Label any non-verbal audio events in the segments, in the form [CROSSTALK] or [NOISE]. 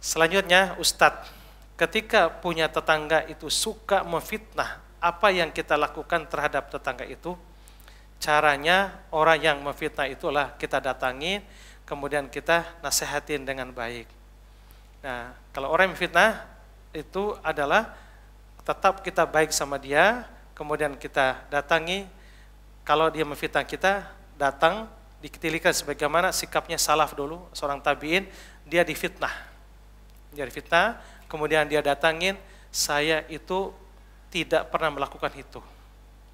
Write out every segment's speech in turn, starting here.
Selanjutnya Ustadz, ketika punya tetangga itu suka memfitnah, apa yang kita lakukan terhadap tetangga itu? Caranya orang yang memfitnah itulah kita datangi, kemudian kita nasehatin dengan baik. Nah, kalau orang memfitnah itu adalah tetap kita baik sama dia, kemudian kita datangi. Kalau dia memfitnah kita, datang, diketilikan sebagaimana sikapnya salaf dulu, seorang tabiin, dia difitnah nyari fitnah, kemudian dia datangin, saya itu tidak pernah melakukan itu.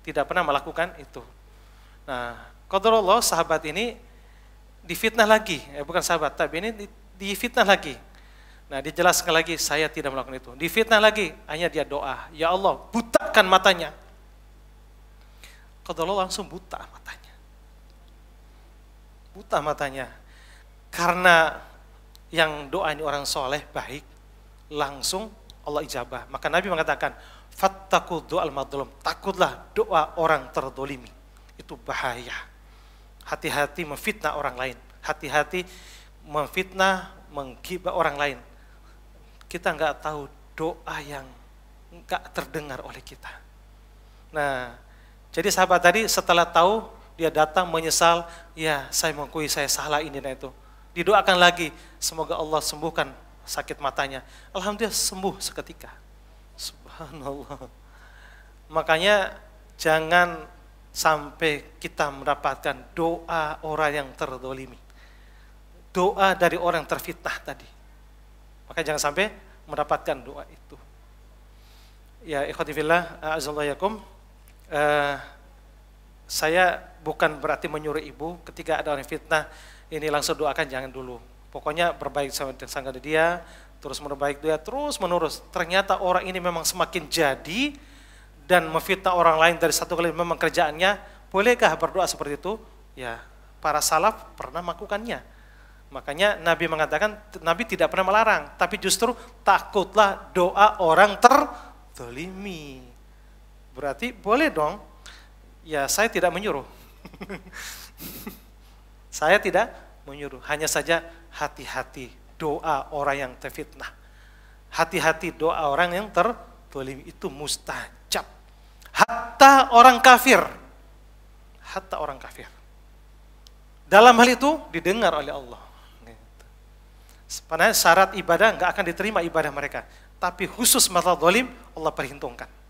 Tidak pernah melakukan itu. Nah, Qadarullah sahabat ini difitnah lagi, eh, bukan sahabat, tapi ini difitnah lagi. Nah, dijelaskan lagi, saya tidak melakukan itu. Difitnah lagi, hanya dia doa, ya Allah, butakan matanya. Qadarullah langsung buta matanya. Buta matanya. Karena yang doa ini orang soleh, baik, langsung Allah ijabah. Maka Nabi mengatakan, fataku doa al-madlum, takutlah doa orang terdolimi. Itu bahaya. Hati-hati memfitnah orang lain. Hati-hati memfitnah, menggibah orang lain. Kita nggak tahu doa yang nggak terdengar oleh kita. Nah, jadi sahabat tadi setelah tahu, dia datang menyesal, ya saya mengakui saya salah ini dan itu didoakan lagi, semoga Allah sembuhkan sakit matanya. Alhamdulillah sembuh seketika. Subhanallah. Makanya jangan sampai kita mendapatkan doa orang yang terdolimi. Doa dari orang yang terfitnah tadi. Maka jangan sampai mendapatkan doa itu. Ya, ikhwatifillah, azallahu yakum. Eh, saya bukan berarti menyuruh ibu ketika ada orang fitnah ini langsung doakan jangan dulu. Pokoknya berbaik sangka dia, terus berbaik dia terus menerus. Ternyata orang ini memang semakin jadi dan memfitnah orang lain dari satu kali memang kerjaannya. Bolehkah berdoa seperti itu? Ya, para salaf pernah melakukannya. Makanya Nabi mengatakan Nabi tidak pernah melarang, tapi justru takutlah doa orang terdolimi Berarti boleh dong Ya saya tidak menyuruh. [LAUGHS] saya tidak menyuruh, hanya saja hati-hati doa orang yang terfitnah. Hati-hati doa orang yang tertolim itu mustajab. Hatta orang kafir. Hatta orang kafir. Dalam hal itu didengar oleh Allah. Sebenarnya syarat ibadah nggak akan diterima ibadah mereka. Tapi khusus masalah dolim Allah perhitungkan.